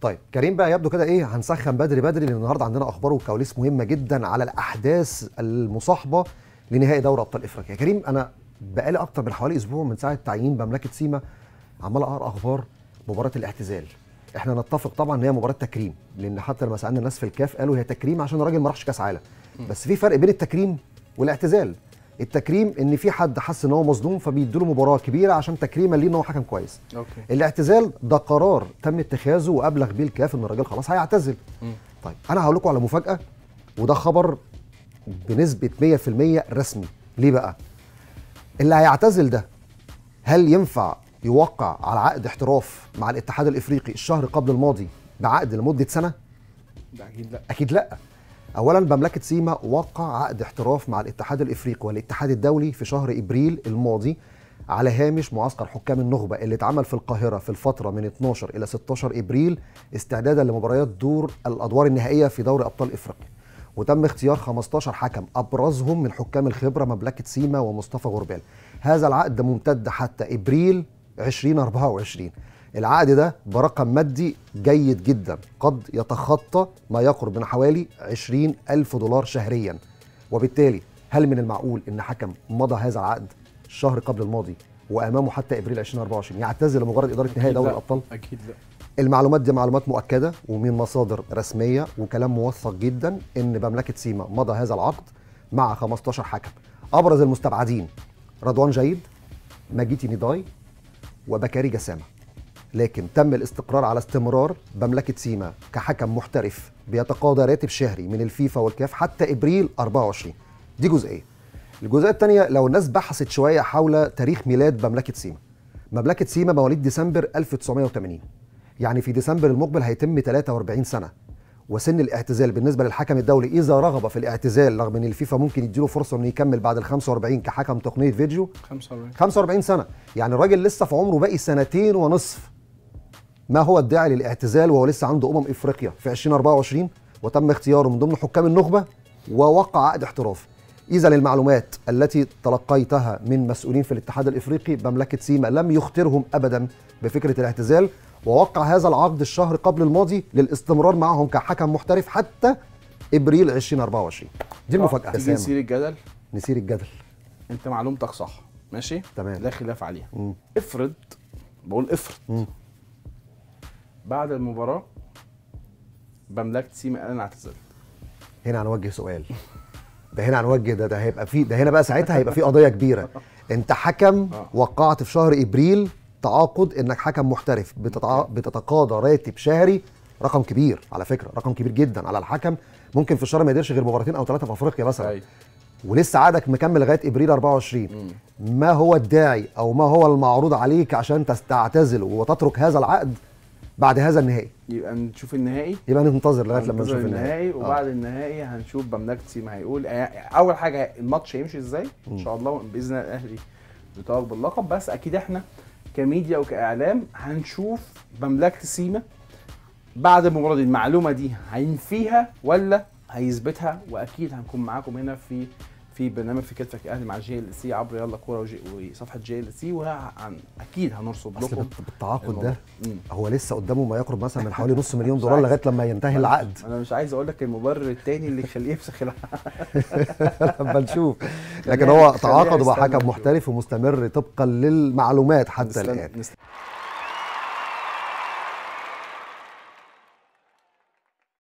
طيب كريم بقى يبدو كده ايه هنسخن بدري بدري لان النهارده عندنا اخبار وكواليس مهمه جدا على الاحداث المصاحبه لنهائي دوري ابطال افريقيا كريم انا بقالي اكتر من حوالي اسبوع من ساعه تعيين مملكه سيما عمال اقرا اخبار مباراه الاعتزال احنا نتفق طبعا ان هي مباراه تكريم لان حتى لما سالنا الناس في الكاف قالوا هي تكريم عشان الراجل ما راحش كاس عالم بس في فرق بين التكريم والاعتزال التكريم ان في حد حس ان هو مظلوم فبيديله مباراه كبيره عشان تكريما ليه ان هو حكم كويس أوكي. الاعتزال ده قرار تم اتخاذه وابلغ بيه الكاف ان الراجل خلاص هيعتزل م. طيب انا هقول لكم على مفاجاه وده خبر بنسبه 100% رسمي ليه بقى اللي هيعتزل ده هل ينفع يوقع على عقد احتراف مع الاتحاد الافريقي الشهر قبل الماضي بعقد لمده سنه ده اكيد لا اكيد لا اولا مملكه سيما وقع عقد احتراف مع الاتحاد الافريقي والاتحاد الدولي في شهر ابريل الماضي على هامش معسكر حكام النخبه اللي اتعمل في القاهره في الفتره من 12 الى 16 ابريل استعدادا لمباريات دور الادوار النهائيه في دوري ابطال افريقيا وتم اختيار 15 حكم ابرزهم من حكام الخبره مملكه سيما ومصطفى غربال هذا العقد ممتد حتى ابريل 2024 العقد ده برقم مادي جيد جدا قد يتخطى ما يقرب من حوالي 20 ألف دولار شهريا وبالتالي هل من المعقول أن حكم مضى هذا العقد الشهر قبل الماضي وأمامه حتى إبريل 2024 يعتزل لمجرد إدارة نهائي دوري الأبطال؟ أكيد لا المعلومات دي معلومات مؤكدة ومن مصادر رسمية وكلام موثق جدا إن مملكة سيما مضى هذا العقد مع 15 حكم أبرز المستبعدين رضوان جيد ماجيتي نيداي وبكاري جسامه لكن تم الاستقرار على استمرار مملكة سيما كحكم محترف بيتقاضى راتب شهري من الفيفا والكاف حتى إبريل 24 دي جزئية الجزئية الثانية لو الناس بحثت شوية حول تاريخ ميلاد مملكة سيما مملكة سيما مواليد ديسمبر 1980 يعني في ديسمبر المقبل هيتم 43 سنة وسن الاعتزال بالنسبة للحكم الدولي إذا رغب في الاعتزال رغم إن الفيفا ممكن يديله فرصة إنه يكمل بعد ال 45 كحكم تقنية فيديو 45 45 سنة يعني الراجل لسه في عمره باقي سنتين ونصف ما هو الداعي للاعتزال وهو لسه عنده امم افريقيا في 2024 وتم اختياره من ضمن حكام النخبه ووقع عقد احتراف اذا المعلومات التي تلقيتها من مسؤولين في الاتحاد الافريقي بمملكه سيما لم يخطرهم ابدا بفكره الاعتزال ووقع هذا العقد الشهر قبل الماضي للاستمرار معهم كحكم محترف حتى ابريل 2024 دي المفاجاه نسير الجدل نسير الجدل انت معلومتك صح ماشي تمام لا خلاف عليها افرض بقول افرض مم. بعد المباراه بملكت سيما قال انا اعتزلت هنا هنوجه سؤال ده هنا هنوجه ده ده هيبقى في ده هنا بقى ساعتها هيبقى في قضيه كبيره انت حكم آه. وقعت في شهر ابريل تعاقد انك حكم محترف بتتع... بتتقاضى راتب شهري رقم كبير على فكره رقم كبير جدا على الحكم ممكن في الشهر ما يقدرش غير مباراتين او ثلاثه في افريقيا مثلا أيوه. ولسه عقدك مكمل لغايه ابريل 24 ما هو الداعي او ما هو المعروض عليك عشان تعتزل وتترك هذا العقد بعد هذا النهائي يبقى نشوف النهائي يبقى ننتظر لغايه لما نشوف النهائي آه. وبعد آه. النهائي هنشوف بمناكتي ما هيقول آه، اول حاجه الماتش هيمشي ازاي ان شاء الله باذن الله الاهلي بيتوج باللقب بس اكيد احنا كميديا وكاعلام هنشوف مملكه سيما بعد المباراه دي المعلومه دي هينفيها ولا هيثبتها واكيد هنكون معاكم هنا في في برنامج في كتفك اهلي مع جي ال سي عبر يلا كوره وصفحه جي ال سي اكيد هنرصد لكم بالتعاقد ده هو لسه قدامه ما يقرب مثلا من حوالي نص مليون دولار لغايه لما ينتهي العقد انا مش عايز اقول لك المبرر الثاني اللي يخليه يفسخ العقد لما نشوف لكن هو تعاقد مع حكم محترف ومستمر طبقا للمعلومات حتى الان